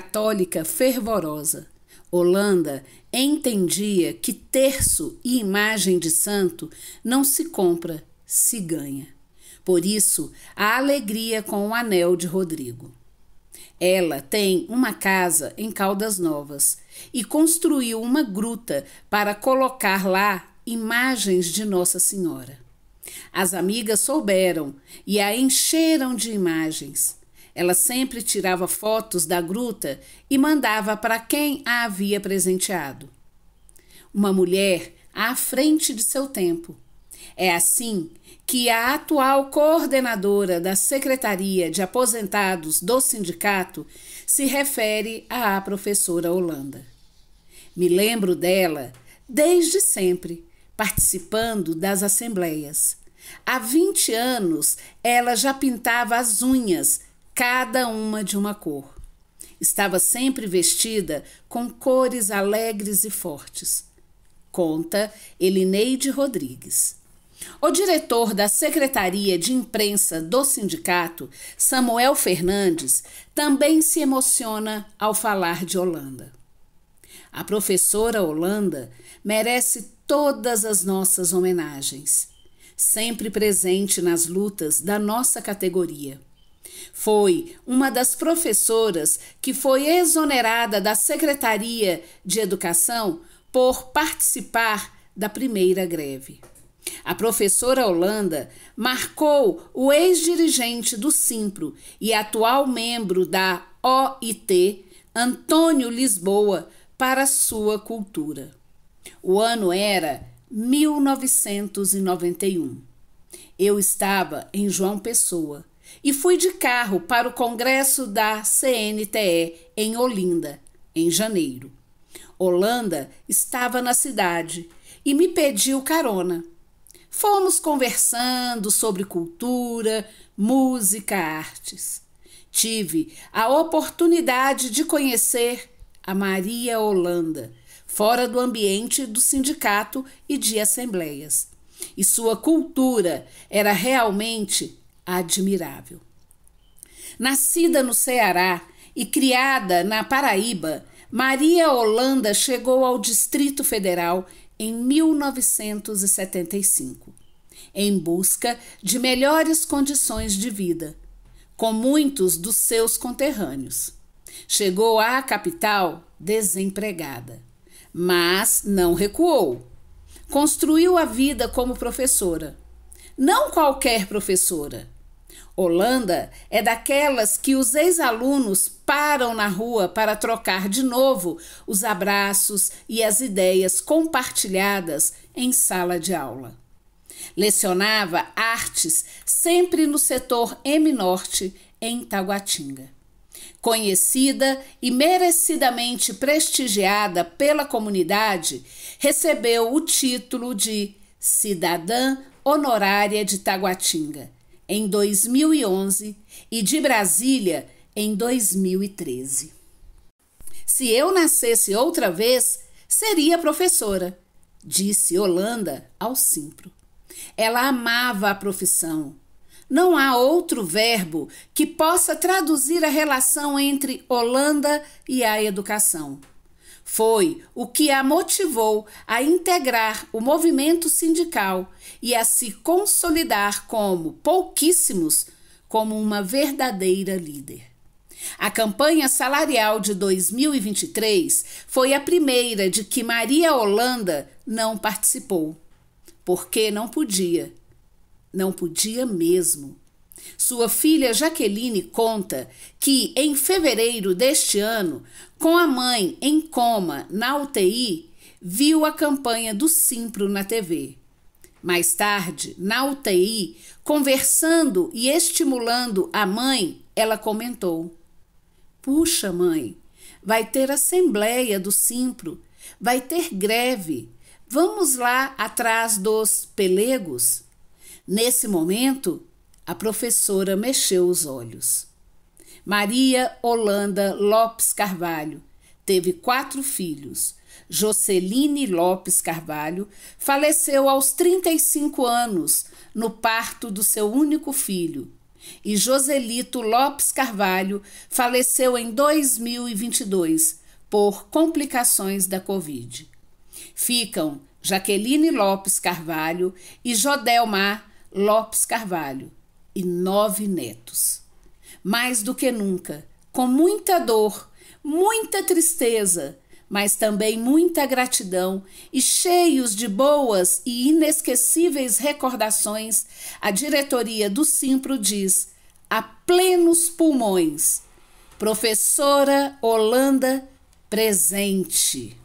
católica fervorosa. Holanda entendia que terço e imagem de santo não se compra, se ganha. Por isso, a alegria com o anel de Rodrigo. Ela tem uma casa em Caldas Novas e construiu uma gruta para colocar lá imagens de Nossa Senhora. As amigas souberam e a encheram de imagens. Ela sempre tirava fotos da gruta e mandava para quem a havia presenteado. Uma mulher à frente de seu tempo. É assim que a atual coordenadora da Secretaria de Aposentados do sindicato se refere à professora Holanda. Me lembro dela desde sempre, participando das assembleias. Há 20 anos ela já pintava as unhas cada uma de uma cor. Estava sempre vestida com cores alegres e fortes. Conta Elineide Rodrigues. O diretor da Secretaria de Imprensa do sindicato, Samuel Fernandes, também se emociona ao falar de Holanda. A professora Holanda merece todas as nossas homenagens, sempre presente nas lutas da nossa categoria. Foi uma das professoras que foi exonerada da Secretaria de Educação por participar da primeira greve. A professora Holanda marcou o ex-dirigente do Simpro e atual membro da OIT, Antônio Lisboa, para sua cultura. O ano era 1991. Eu estava em João Pessoa e fui de carro para o congresso da CNTE em Olinda, em janeiro. Holanda estava na cidade e me pediu carona. Fomos conversando sobre cultura, música, artes. Tive a oportunidade de conhecer a Maria Holanda, fora do ambiente do sindicato e de assembleias. E sua cultura era realmente admirável. Nascida no Ceará e criada na Paraíba, Maria Holanda chegou ao Distrito Federal em 1975, em busca de melhores condições de vida, com muitos dos seus conterrâneos. Chegou à capital desempregada, mas não recuou. Construiu a vida como professora. Não qualquer professora, Holanda é daquelas que os ex-alunos param na rua para trocar de novo os abraços e as ideias compartilhadas em sala de aula. Lecionava artes sempre no setor M Norte, em Taguatinga. Conhecida e merecidamente prestigiada pela comunidade, recebeu o título de Cidadã Honorária de Taguatinga em 2011 e de Brasília em 2013. Se eu nascesse outra vez, seria professora, disse Holanda ao Simpro. Ela amava a profissão. Não há outro verbo que possa traduzir a relação entre Holanda e a educação. Foi o que a motivou a integrar o movimento sindical e a se consolidar como pouquíssimos como uma verdadeira líder. A campanha salarial de 2023 foi a primeira de que Maria Holanda não participou, porque não podia. Não podia mesmo. Sua filha Jaqueline conta que, em fevereiro deste ano, com a mãe em coma na UTI, viu a campanha do Simpro na TV. Mais tarde, na UTI, conversando e estimulando a mãe, ela comentou: Puxa, mãe, vai ter assembleia do Simpro, vai ter greve. Vamos lá atrás dos pelegos? Nesse momento, a professora mexeu os olhos. Maria Holanda Lopes Carvalho teve quatro filhos. Joceline Lopes Carvalho faleceu aos 35 anos no parto do seu único filho. E Joselito Lopes Carvalho faleceu em 2022 por complicações da Covid. Ficam Jaqueline Lopes Carvalho e Jodelmar Lopes Carvalho e nove netos. Mais do que nunca, com muita dor, muita tristeza, mas também muita gratidão e cheios de boas e inesquecíveis recordações, a diretoria do Simpro diz: a plenos pulmões, professora Holanda presente.